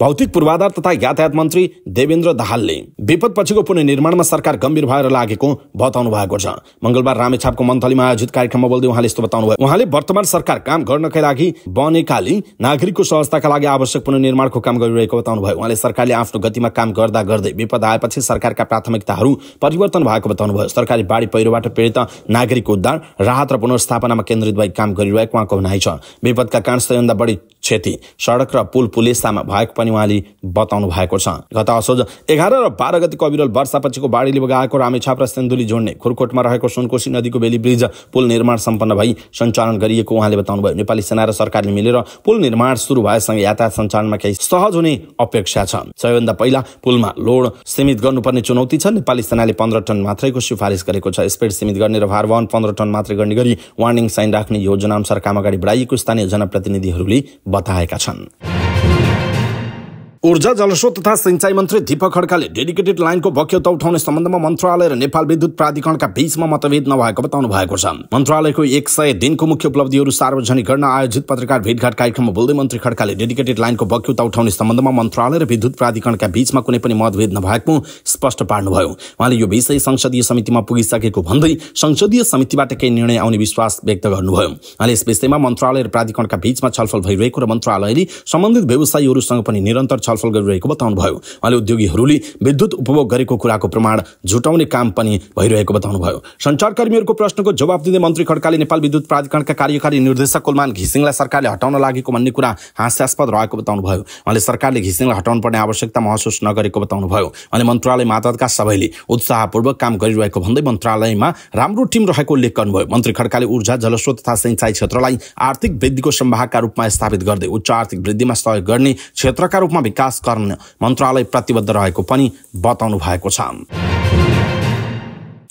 भौतिक पूर्वाधार तथा यातायात मन्त्री देवेन्द्र दाहालले विपद पछिको पुननिर्माणमा सरकार गम्भीर भएर लागेको बताउनु भएको छ मंगलबार रामेछापको मन्थलीमा आयोजित कार्यक्रममा बोल्दै उहाँले यस्तो बताउनु भयो उहाँले वर्तमान सरकार काम गर्नका लागि बनेकाले नागरिकको सहजताका लागि आवश्यक पुननिर्माणको काम गरिरहेको बताउनु भयो उहाँले सरकारले आफ्नो गतिमा काम गर्दा गर्दै विपद आएपछि सरकारका प्राथमिकताहरू परिवर्तन भएको बताउनु भयो सरकारले बाढी पहिरोबाट पीडित नागरिकको उद्धार राहत र पुनर्स्थापनामा केन्द्रित भई काम गरिरहेको उहाँको भनाइ छ विपदका कारण सबैभन्दा बढी क्षति सडक र पुल पुलेसामा भएको पनि उहाँले बताउनु भएको छ गत असोज एघार र बाह्र गति कविरल वर्षापछिको बाढीले बगाएको रामेछाप र सेन्धुली जोड्ने खुरकोटमा रहेको सुनकोशी नदीको बेली ब्रिज पुल निर्माण सम्पन्न भई सञ्चालन गरिएको उहाँले बताउनुभयो नेपाली सेना र सरकारले मिलेर पुल निर्माण सुरु भएसँग यातायात सञ्चालनमा केही सहज हुने अपेक्षा छ सबैभन्दा पहिला पुलमा लोड सीमित गर्नुपर्ने चुनौती छ नेपाली सेनाले पन्ध्र टन मात्रैको सिफारिस गरेको छ स्पिड सीमित गर्ने र भारवाहन पन्ध्र टन मात्रै गर्ने गरी वार्निङ साइन राख्ने योजना अनुसार काम अगाडि बढाइएको स्थानीय जनप्रतिनिधिहरूले बताएका छन् ऊर्जा जलस्रोत तथा सिंचाई मन्त्री दीपक खड्काले डेडिकेटेड लाइनको वक्यौता उठाउने सम्बन्धमा मन्त्रालय र नेपाल विद्युत प्राधिकरणका बीचमा मतभेद नभएको बताउनु भएको छ मन्त्रालयको एक सय दिनको मुख्य उपलब्धिहरू सार्वजनिक गर्न आयोजित पत्रकार भेटघाट कार्यक्रममा बोल्दै मन्त्री खड्काले डेडिकेटेड लाइनको वक्यौता उठाउने सम्बन्धमा मन्त्रालय र विद्युत प्राधिकरणका बीचमा कुनै पनि मतभेद नभएको स्पष्ट पार्नुभयो उहाँले यो विषय संसदीय समितिमा पुगिसकेको भन्दै संसदीय समितिबाट केही निर्णय आउने विश्वास व्यक्त गर्नुभयो उहाँले यस विषयमा मन्त्रालय र प्राधिकरणका बीचमा छलफल भइरहेको र मन्त्रालयले सम्बन्धित व्यवसायीहरूसँग पनि निरन्तर छलफल छलफल गरिरहेको बताउनुभयो उहाँले उद्योगीहरूले विद्युत उपभोग गरेको कुराको प्रमाण जुटाउने काम पनि भइरहेको बताउनुभयो सञ्चारकर्मीहरूको प्रश्नको जवाब दिँदै मन्त्री खड्काले नेपाल विद्युत प्राधिकरणका कार्यकारी निर्देशक कुलमान घिसिङलाई सरकारले हटाउन लागेको भन्ने कुरा हास्यास्पद रहेको बताउनुभयो उहाँले सरकारले घिसिङलाई हटाउनु पर्ने आवश्यकता महसुस नगरेको बताउनुभयो अनि मन्त्रालय मातका सबैले उत्साहपूर्वक काम गरिरहेको भन्दै मन्त्रालयमा राम्रो टिम रहेको उल्लेख गर्नुभयो मन्त्री खड्काले ऊर्जा जलस्रोत तथा सिँचाइ क्षेत्रलाई आर्थिक वृद्धिको सम्भावका रूपमा स्थापित गर्दै उच्च आर्थिक वृद्धिमा सहयोग गर्ने क्षेत्रका रूपमा विकास विकास गर्न मन्त्रालय प्रतिबद्ध रहेको पनि बताउनु भएको छ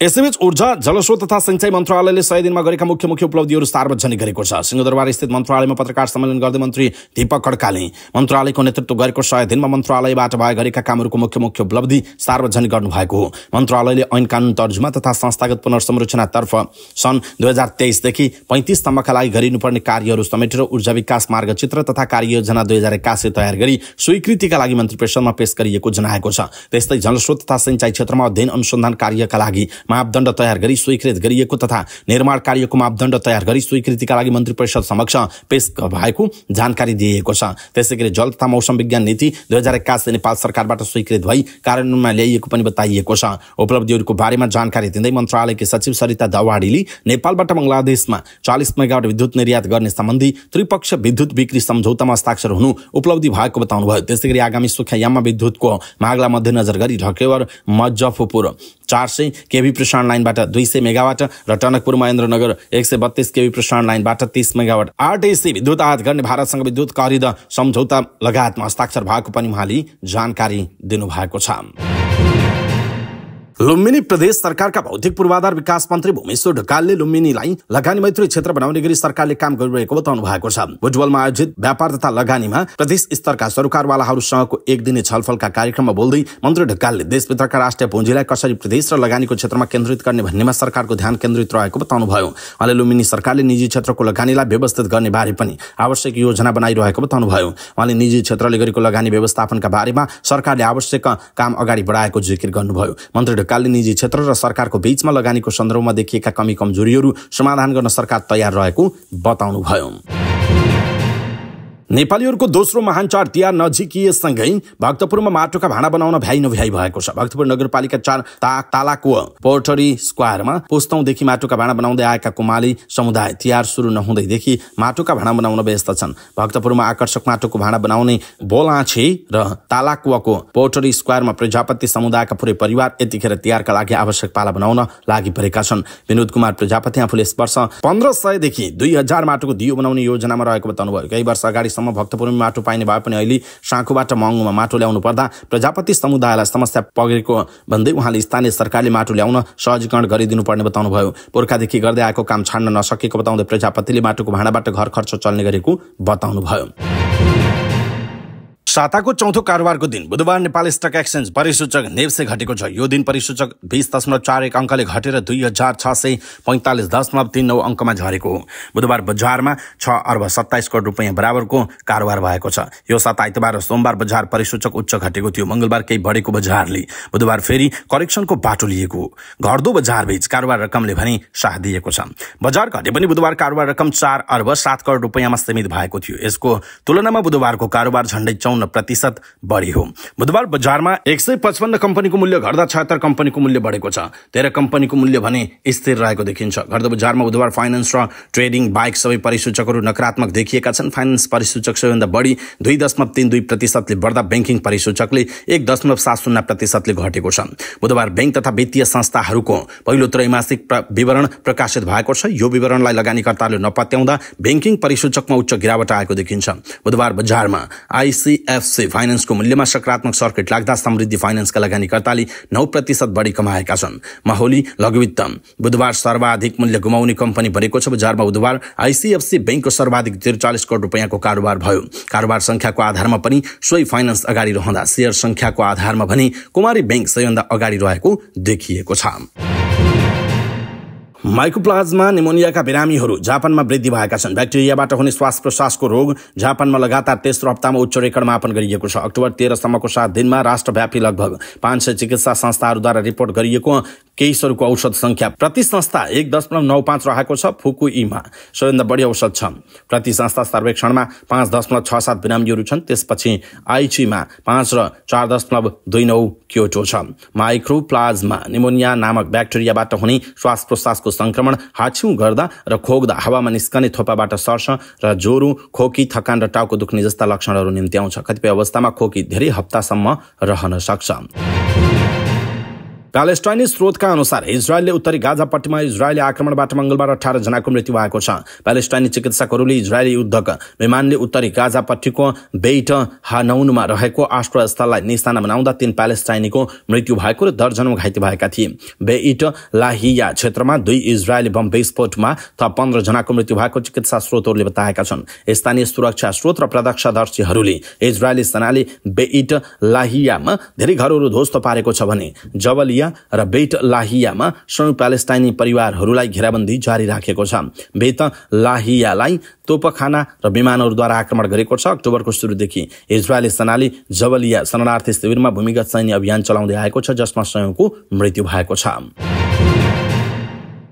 यसैबीच ऊर्जा जलस्रोत तथा सिंचाई मन्त्रालयले सय दिनमा गरेका मुख्य मुख्य उपलब्धिहरू सार्वजनिक गरेको छ सिंहदरबार स्थित मन्त्रालयमा पत्रकार सम्मेलन गर्दै मन्त्री दीपक खड्काले मन्त्रालयको नेतृत्व गरेको सय दिनमा मन्त्रालयबाट भए गरेका कामहरूको मुख्य मुख्य उपलब्धि सार्वजनिक गर्नुभएको हो मन्त्रालयले ऐन कानुन तर्जुमा तथा संस्थागत पुनर्संरचनातर्फ सन् दुई हजार तेइसदेखि पैँतिससम्मका लागि गरिनुपर्ने कार्यहरू समेटेर ऊर्जा विकास मार्गचित्र तथा कार्ययोजना दुई हजार एक्कासी तयार गरी स्वीकृतिका लागि मन्त्री परिषदमा पेश गरिएको जनाएको छ त्यस्तै जलस्रोत तथा सिंचाई क्षेत्रमा अध्ययन अनुसन्धान कार्यका लागि मापदण्ड तयार गरी स्वीकृत गरिएको तथा निर्माण कार्यको मापदण्ड तयार गरी स्वीकृतिका लागि मन्त्री परिषद समक्ष पेश भएको जानकारी दिइएको छ त्यसै गरी जल तथा मौसम विज्ञान नीति दुई हजार एक्कासी नेपाल सरकारबाट स्वीकृत भई कार्यान्वयनमा ल्याइएको पनि बताइएको छ उपलब्धिहरूको बारेमा जानकारी दिँदै मन्त्रालयकी सचिव सरिता दवाडीले नेपालबाट बङ्गलादेशमा चालिस मेगावट विद्युत निर्यात गर्ने सम्बन्धी त्रिपक्षीय विद्युत बिक्री सम्झौतामा हस्ताक्षर हुनु उपलब्धि भएको बताउनुभयो त्यसै गरी आगामी सुख्यायाममा विद्युतको मागलाई मध्यनजर गरी ढकेवर मजफपुर चार सय केभी प्रसारण लाइनबाट दुई सय मेगावाट र टनकपुर महेन्द्रनगर एक सय बत्तिस केवी प्रसारण लाइनबाट तीस मेगावाट आरटिसी विद्युत आयात गर्ने भारतसँग विद्युत करिद सम्झौता लगायतमा हस्ताक्षर भएको पनि उहाँले जानकारी दिनुभएको छ लुम्बिनी प्रदेश सरकारका भौतिक पूर्वाधार विकास मन्त्री भूमेश्वर ढकालले लुम्बिनीलाई लगानी मैत्री क्षेत्र बनाउने गरी सरकारले काम गरिरहेको बताउनु भएको छ भुटवलमा आयोजित व्यापार तथा लगानीमा प्रदेश स्तरका सरकारवालाहरूसँगको एक दिने छलफलका कार्यक्रममा बोल्दै मन्त्री ढकालले देशभित्रका राष्ट्रिय पुँजीलाई कसरी प्रदेश र लगानीको क्षेत्रमा केन्द्रित गर्ने भन्नेमा सरकारको ध्यान केन्द्रित रहेको बताउनुभयो उहाँले लुम्बिनी सरकारले निजी क्षेत्रको लगानीलाई व्यवस्थित गर्ने बारे पनि आवश्यक योजना बनाइरहेको बताउनुभयो उहाँले निजी क्षेत्रले गरेको लगानी व्यवस्थापनका बारेमा सरकारले आवश्यक काम अगाडि बढाएको जिकिर गर्नुभयो मन्त्री दीर्घकालीन निजी क्षेत्र र सरकारको बीचमा लगानीको सन्दर्भमा देखिएका कमी कमजोरीहरू समाधान गर्न सरकार तयार रहेको बताउनुभयो नेपालीहरूको दोस्रो महान चाड तिहार नजिकिएसँगै भक्तपुरमा माटोका भाँडा बनाउन भ्याइ नभ्याइ भएको छ भक्तपुर नगरपालिका चार ता तालाको पोर्टरी स्क्वायरमा पोस्तौँदेखि माटोका भाँडा बनाउँदै आएका कुमाली समुदाय तिहार सुरु नहुँदैदेखि माटोका भाँडा बनाउन व्यस्त छन् भक्तपुरमा आकर्षक माटोको भाँडा बनाउने बोलाछे र तालाकुवाको पोर्टरी स्क्वायरमा प्रजापति समुदायका पुरै परिवार यतिखेर तिहारका लागि आवश्यक पाला बनाउन लागि परेका छन् विनोद कुमार प्रजापति आफूले यस वर्ष पन्ध्र सयदेखि दुई हजार माटोको दियो बनाउने योजनामा रहेको बताउनुभयो केही वर्ष अगाडि सम्म भक्तपुरमा माटो पाइने भए पनि अहिले साँखुबाट महँगोमा माटो ल्याउनु पर्दा प्रजापति समुदायलाई समस्या पगेको भन्दै उहाँले स्थानीय सरकारले माटो ल्याउन सहजीकरण गरिदिनुपर्ने बताउनुभयो पुर्खादेखि गर्दै आएको काम छाड्न नसकेको बताउँदै प्रजापतिले माटोको भाँडाबाट घर खर्च चल्ने गरेको बताउनुभयो साताको चौथो कारोबारको दिन बुधबार नेपाल स्टक एक्सचेन्ज परिसूचक नेप्से घटेको छ यो दिन परिसूचक बिस दशमलव चार एक अङ्कले घटेर दुई हजार छ सय पैँतालिस दशमलव तिन नौ अङ्कमा झरेको हो बुधबार बजारमा छ अर्ब सत्ताइस करोड रुपियाँ बराबरको कारोबार भएको छ यो साता आइतबार र सोमबार बजार परिसूचक उच्च घटेको थियो मङ्गलबार केही बढेको बजारले बुधबार फेरि करेक्सनको बाटो लिएको हो घट्दो बजारबीच कारोबार रकमले भने साथ दिएको छ बजार घटे पनि बुधबार कारोबार रकम चार अर्ब सात करोड रुपियाँमा सीमित भएको थियो यसको तुलनामा बुधबारको कारोबार झन्डै चौन प्रतिशत बढी हो बुधबार बजारमा एक सय पचपन्न कम्पनीको मूल्य घट्दा छयत्तर कम्पनीको मूल्य बढेको छ तेह्र कम्पनीको मूल्य भने स्थिर रहेको देखिन्छ घट्दो बजारमा बुधबार फाइनेन्स र ट्रेडिङ बाहेक सबै परिसूचकहरू नकारात्मक देखिएका छन् फाइनेन्स परिसूचक सबैभन्दा बढी दुई दशमलव तिन दुई प्रतिशतले बढ्दा ब्याङ्किङ परिसूचकले एक दशमलव सात शून्य प्रतिशतले घटेको छ बुधबार ब्याङ्क तथा वित्तीय संस्थाहरूको पहिलो त्रैमासिक विवरण प्रकाशित भएको छ यो विवरणलाई लगानीकर्ताले नपत्याउँदा ब्याङ्किङ परिसूचकमा उच्च गिरावट आएको देखिन्छ बुधबार बजारमा आइसिएल एफसी फाइनेन्सको मूल्यमा सकारात्मक सर्किट लाग्दा समृद्धि फाइनेन्सका लगानीकर्ताले नौ प्रतिशत बढी कमाएका छन् माहौली लघुवित्त बुधबार सर्वाधिक मूल्य गुमाउने कम्पनी बनेको छ बजारमा बुधबार आइसिएफसी ब्याङ्कको सर्वाधिक त्रिचालिस करोड रुपियाँको कारोबार भयो कारोबार सङ्ख्याको आधारमा पनि सोही फाइनेन्स अगाडि रहँदा सेयर सङ्ख्याको आधारमा भने कुमारी ब्याङ्क सबैभन्दा अगाडि रहेको देखिएको छ माइकोप्लाज्मा निमोनियाका बिरामीहरू जापानमा वृद्धि भएका छन् ब्याक्टेरियाबाट हुने श्वास प्रश्वासको रोग जापानमा लगातार तेस्रो हप्तामा उच्च रेकर्ड मापन गरिएको छ अक्टोबर तेह्रसम्मको सात दिनमा राष्ट्रव्यापी लगभग पाँच सय चिकित्सा संस्थाहरूद्वारा रिपोर्ट गरिएको केहीसहरूको औषध संख्या प्रति संस्था एक दशमलव नौ पाँच रहेको छ फुकुईमा सबैभन्दा बढी औषध छ प्रति संस्था सर्वेक्षणमा पाँच दशमलव छ सात बिरामीहरू छन् त्यसपछि आइचीमा पाँच र चार दशमलव दुई नौ क्योटो छ माइक्रो प्लाज्मा निमोनिया नामक ब्याक्टेरियाबाट हुने श्वास प्रश्वासको सङ्क्रमण हाछ्यौँ गर्दा र खोक्दा हावामा निस्कने थोपाबाट सर्छ र ज्वरो खोकी थकान र टाउको दुख्ने जस्ता लक्षणहरू निम्ति आउँछ कतिपय अवस्थामा खोकी धेरै हप्तासम्म रहन सक्छ प्यालेस्टाइनी स्रोतका अनुसार इजरायलले उत्तरी गाजा इजरायली आक्रमणबाट मंगलबार अठार जनाको मृत्यु भएको छ प्यालेस्टाइनी चिकित्सकहरूले इजरायली युद्धक विमानले उत्तरी गाजापट्टिको पट्टीको बेइट हानौनमा रहेको आश्रयस्थललाई निशाना बनाउँदा तीन प्यालेस्टाइनीको मृत्यु भएको र दर्जन घाइते भएका थिए बेइट लाहिया क्षेत्रमा दुई इजरायली बम विस्फोटमा थप जनाको मृत्यु भएको चिकित्सा स्रोतहरूले बताएका छन् स्थानीय सुरक्षा स्रोत र प्रदक्षदर्शीहरूले इजरायली सेनाले बेइट लाहियामा धेरै घरहरू ध्वस्त पारेको छ भने जबलिया लाहिया र बेट लाहियामा संयुक्त प्यालेस्टाइनी परिवारहरूलाई घेराबन्दी जारी राखेको छ बेत लाहियालाई तोपखाना र विमानहरूद्वारा आक्रमण गरेको छ अक्टोबरको सुरुदेखि इजरायली सेनाले जबलिया शरणार्थी शिविरमा भूमिगत सैन्य अभियान चलाउँदै आएको छ जसमा स्वयंको मृत्यु भएको छ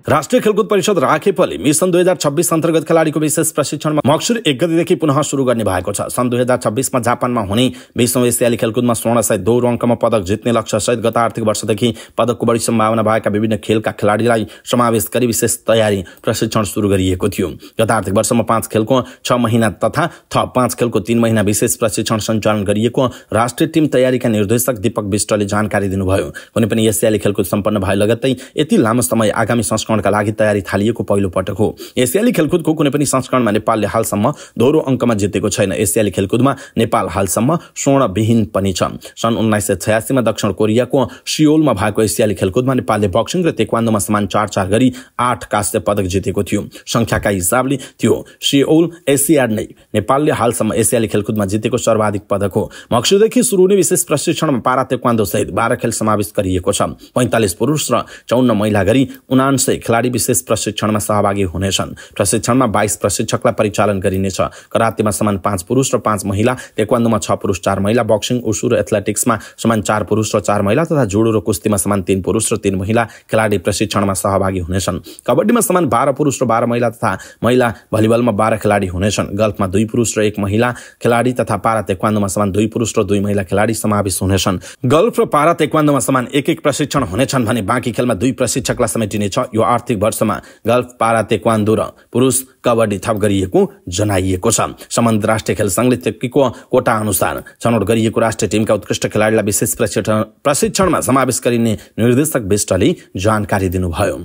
राष्ट्रिय खेलकुद परिषद राखेपले मिसन दुई हजार छब्बिस अन्तर्गत खेलाडीको विशेष प्रशिक्षणमा मक्सुर एक गतिदेखि पुनः सुरु गर्ने भएको छ सन् दुई हजार छब्बिसमा जापानमा हुने विश्व एसियाली खेलकुदमा स्वर्णसहित दौर अङ्कमा पदक जित्ने लक्ष्य सहित गत आर्थिक वर्षदेखि पदकको बढी सम्भावना भएका विभिन्न खेलका खेलाडीलाई समावेश गरी विशेष तयारी प्रशिक्षण सुरु गरिएको थियो गत आर्थिक वर्षमा पाँच खेलको छ महिना तथा थप पाँच खेलको तिन महिना विशेष प्रशिक्षण सञ्चालन गरिएको राष्ट्रिय टिम तयारीका निर्देशक दीपक विष्टले जानकारी दिनुभयो कुनै पनि एसियाली खेलकुद सम्पन्न भए लगत्तै यति लामो समय आगामी संस्करण संस्करणका लागि तयारी थालिएको पहिलो पटक हो एसियाली खेलकुदको कुनै पनि संस्करणमा नेपालले हालसम्म दोहोरो अङ्कमा जितेको छैन एसियाली खेलकुदमा नेपाल हालसम्म स्वर्णविहीन पनि छ सन् उन्नाइस सय छयासीमा दक्षिण कोरियाको सियोलमा भएको एसियाली खेलकुदमा नेपालले बक्सिङ र तेक्वान्दोमा समान चार चार गरी आठ कास्य पदक जितेको थियो सङ्ख्याका हिसाबले थियो सियोल एसियाड नै नेपालले हालसम्म एसियाली खेलकुदमा जितेको सर्वाधिक पदक हो मक्सुदेखि सुरु हुने विशेष प्रशिक्षणमा पारा तेक्वान्दो सहित बाह्र खेल समावेश गरिएको छ पैँतालिस पुरुष र चौन्न महिला गरी उनान्सय खेलाडी विशेष प्रशिक्षणमा सहभागी हुनेछन् प्रशिक्षणमा बाइस प्रशिक्षकलाई परिचालन गरिनेछ करातेमा समान पाँच पुरुष र पाँच महिला तेक्वान्दोमा छ पुरुष चार महिला बक्सिङ उसु र एथलेटिक्समा समान चार पुरुष र चार महिला तथा जुडो र कुस्तीमा समान तीन पुरुष र तीन महिला खेलाडी प्रशिक्षणमा सहभागी हुनेछन् कबड्डीमा समान बाह्र पुरुष र बाह्र महिला तथा महिला भलिबलमा बाह्र खेलाडी हुनेछन् गल्फमा दुई पुरुष र एक महिला खेलाडी तथा पारा तेक्वान्दोमा समान दुई पुरुष र दुई महिला खेलाडी समावेश हुनेछन् गल्फ र पारा तेक्वान्दोमा समान एक एक प्रशिक्षण हुनेछन् भने बाँकी खेलमा दुई प्रशिक्षकलाई समेटिनेछ यो आर्थिक वर्षमा गल्फ पारा तेक्वान्दो र पुरुष कबड्डी थप गरिएको जनाइएको छ सम्बन्ध राष्ट्रिय खेल सङ्घले तोकीको कोटा अनुसार छनौट गरिएको राष्ट्रिय टिमका उत्कृष्ट खेलाडीलाई विशेष प्रशिक्षण प्रशिक्षणमा समावेश गरिने निर्देशक विष्टले जानकारी दिनुभयो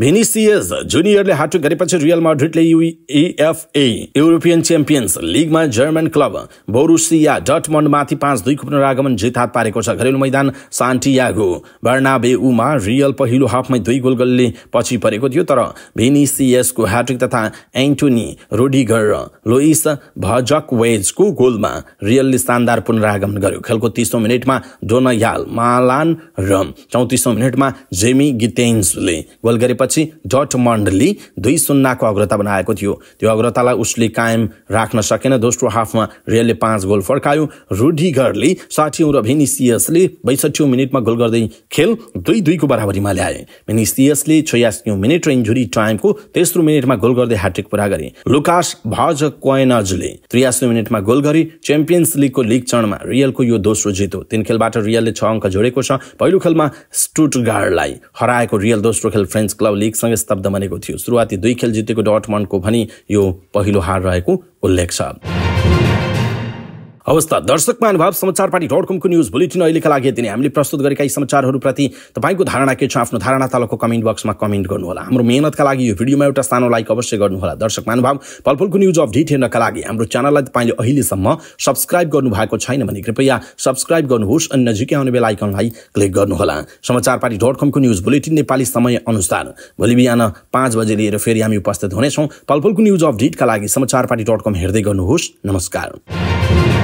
भेनिसियस जुनियरले ह्याट्रिक गरेपछि रियल माड्रिडले युएफए युरोपियन च्याम्पियन्स लिगमा जर्मन क्लब बोरुसिया डटमन्डमाथि पाँच दुईको पुनरागमन जित हात पारेको छ घरेलु मैदान सान्टियागो बर्नाबेउमा रियल पहिलो हाफमै दुई गोल गोलले पछि परेको थियो तर भेनिसियसको ह्याट्रिक तथा एन्टोनी रोडिगर र लोइस भजकवेजको गोलमा रियलले शानदार पुनरागमन गर्यो खेलको तिसौँ मिनटमा डोनयाल मालान र चौतिसौँ मिनटमा जेमी गिटेन्सले गोल गरे त्यसपछि डटमन्डले दुई सुन्नाको अग्रता बनाएको थियो त्यो अग्रतालाई उसले कायम राख्न सकेन दोस्रो हाफमा रियलले पाँच गोल फर्कायो रुडिगरले साठी र भेनिसियसले बैसठी मिनटमा गोल गर्दै खेल दुई दुईको बराबरीमा ल्याए भेनिसियसले छयासी मिनट र इन्जुरी टाइमको तेस्रो मिनटमा गोल गर्दै ह्याट्रिक पुरा गरे लुकास भज क्वेनजले त्रियासी मिनटमा गोल गरे च्याम्पियन्स लिगको लिग चरणमा रियलको यो दोस्रो जित हो तिन खेलबाट रियलले छ अङ्क जोडेको छ पहिलो खेलमा स्टुटगार्डलाई हराएको रियल दोस्रो खेल फ्रेन्च क्लब लीगसँग लिगसँग स्तब्ध बनेको थियो सुरुवाती दुई खेल जितेको डटमन्डको भनी यो पहिलो हार रहेको उल्लेख छ अवस्था दर्शक महानुभाव समाचार पार्टी डट कमको न्युज बुलेटिन अहिलेका लागि यति नै हामीले प्रस्तुत गरेका यी समाचारहरूप्रति तपाईँको धारणा के छ आफ्नो धारणा तलको कमेन्ट बक्समा कमेन्ट गर्नुहोला हाम्रो मेहनतका लागि यो भिडियोमा एउटा सानो लाइक अवश्य गर्नुहोला दर्शक महानुभाव पलफलको न्युज अपडेट हेर्नका लागि हाम्रो च्यानललाई तपाईँले अहिलेसम्म सब्सक्राइब गर्नु भएको छैन भने कृपया सब्सक्राइब गर्नुहोस् अनि नजिकै आउने बेला आइकनलाई क्लिक गर्नुहोला समाचार पार्टी डट कमको न्युज बुलेटिन नेपाली समय अनुसार भोलि बिहान पाँच बजे लिएर फेरि हामी उपस्थित हुनेछौँ पलफुलको न्युज अपडेटका लागि समाचार पार्टी डट कम हेर्दै गर्नुहोस् नमस्कार